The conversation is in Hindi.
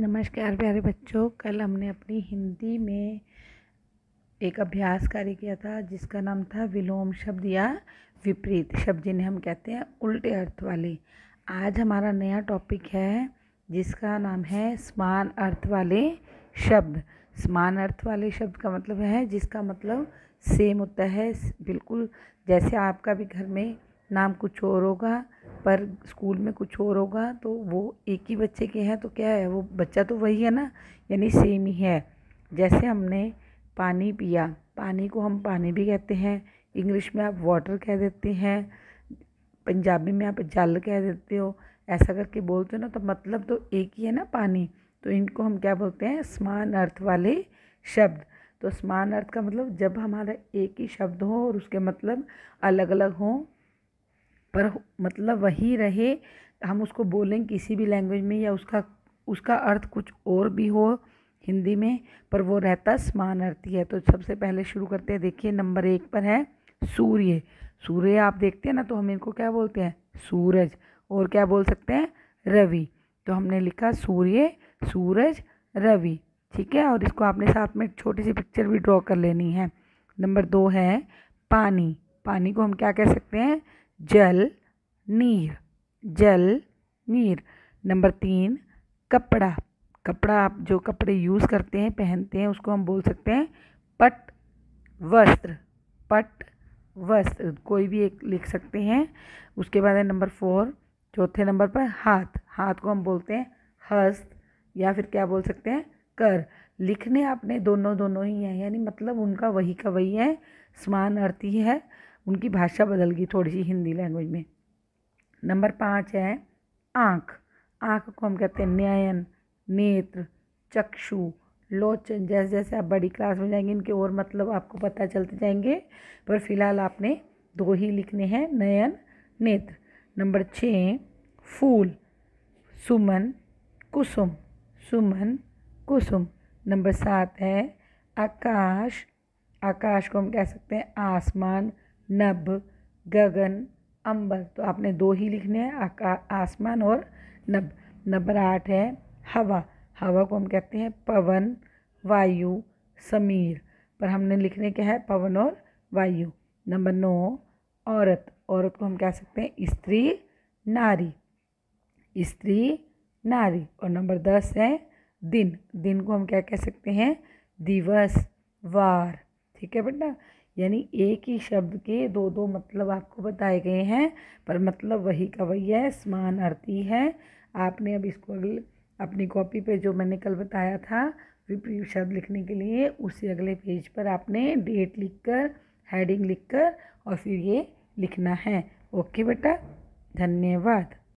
नमस्कार प्यारे बच्चों कल हमने अपनी हिंदी में एक अभ्यास कार्य किया था जिसका नाम था विलोम शब्द या विपरीत शब्द जिन्हें हम कहते हैं उल्टे अर्थ वाले आज हमारा नया टॉपिक है जिसका नाम है समान अर्थ वाले शब्द समान अर्थ वाले शब्द का मतलब है जिसका मतलब सेम होता है बिल्कुल जैसे आपका भी घर में नाम कुछ और होगा पर स्कूल में कुछ और होगा तो वो एक ही बच्चे के हैं तो क्या है वो बच्चा तो वही है ना यानी सेम ही है जैसे हमने पानी पिया पानी को हम पानी भी कहते हैं इंग्लिश में आप वाटर कह देते हैं पंजाबी में आप जल कह देते हो ऐसा करके बोलते हो ना तो मतलब तो एक ही है ना पानी तो इनको हम क्या बोलते हैं समान अर्थ वाले शब्द तो समान अर्थ का मतलब जब हमारा एक ही शब्द हो और उसके मतलब अलग अलग हों पर मतलब वही रहे हम उसको बोलें किसी भी लैंग्वेज में या उसका उसका अर्थ कुछ और भी हो हिंदी में पर वो रहता समान अर्थी है तो सबसे पहले शुरू करते हैं देखिए नंबर एक पर है सूर्य सूर्य आप देखते हैं ना तो हम इनको क्या बोलते हैं सूरज और क्या बोल सकते हैं रवि तो हमने लिखा सूर्य सूरज रवि ठीक है और इसको आपने साथ में छोटी सी पिक्चर भी ड्रॉ कर लेनी है नंबर दो है पानी पानी को हम क्या कह सकते हैं जल नीर जल नीर नंबर तीन कपड़ा कपड़ा आप जो कपड़े यूज़ करते हैं पहनते हैं उसको हम बोल सकते हैं पट वस्त्र पट वस्त्र कोई भी एक लिख सकते हैं उसके बाद है नंबर फोर चौथे नंबर पर हाथ हाथ को हम बोलते हैं हस्त या फिर क्या बोल सकते हैं कर लिखने आपने दोनों दोनों ही हैं यानी मतलब उनका वही का वही है समान अर्थ ही है उनकी भाषा बदल गई थोड़ी सी हिंदी लैंग्वेज में नंबर पाँच है आँख आँख को हम कहते हैं न्यायन नेत्र चक्षु लोचन जैसे जैसे आप बड़ी क्लास में जाएंगे इनके और मतलब आपको पता चलते जाएंगे पर फिलहाल आपने दो ही लिखने हैं नयन नेत्र नंबर छः फूल सुमन कुसुम सुमन कुसुम नंबर सात है आकाश आकाश को हम कह सकते हैं आसमान नभ गगन अंबर तो आपने दो ही लिखने हैं आसमान और नभ नंबर आठ है हवा हवा को हम कहते हैं पवन वायु समीर पर हमने लिखने क्या है पवन और वायु नंबर नौ औरत औरत को हम कह सकते हैं स्त्री नारी स्त्री नारी और नंबर दस है दिन दिन को हम क्या कह सकते हैं दिवस वार ठीक है बेटा यानी एक ही शब्द के दो दो मतलब आपको बताए गए हैं पर मतलब वही का वही है समान अर्थी है आपने अब इसको अगले अपनी कॉपी पे जो मैंने कल बताया था विपरीत शब्द लिखने के लिए उसे अगले पेज पर आपने डेट लिखकर हेडिंग लिखकर और फिर ये लिखना है ओके बेटा धन्यवाद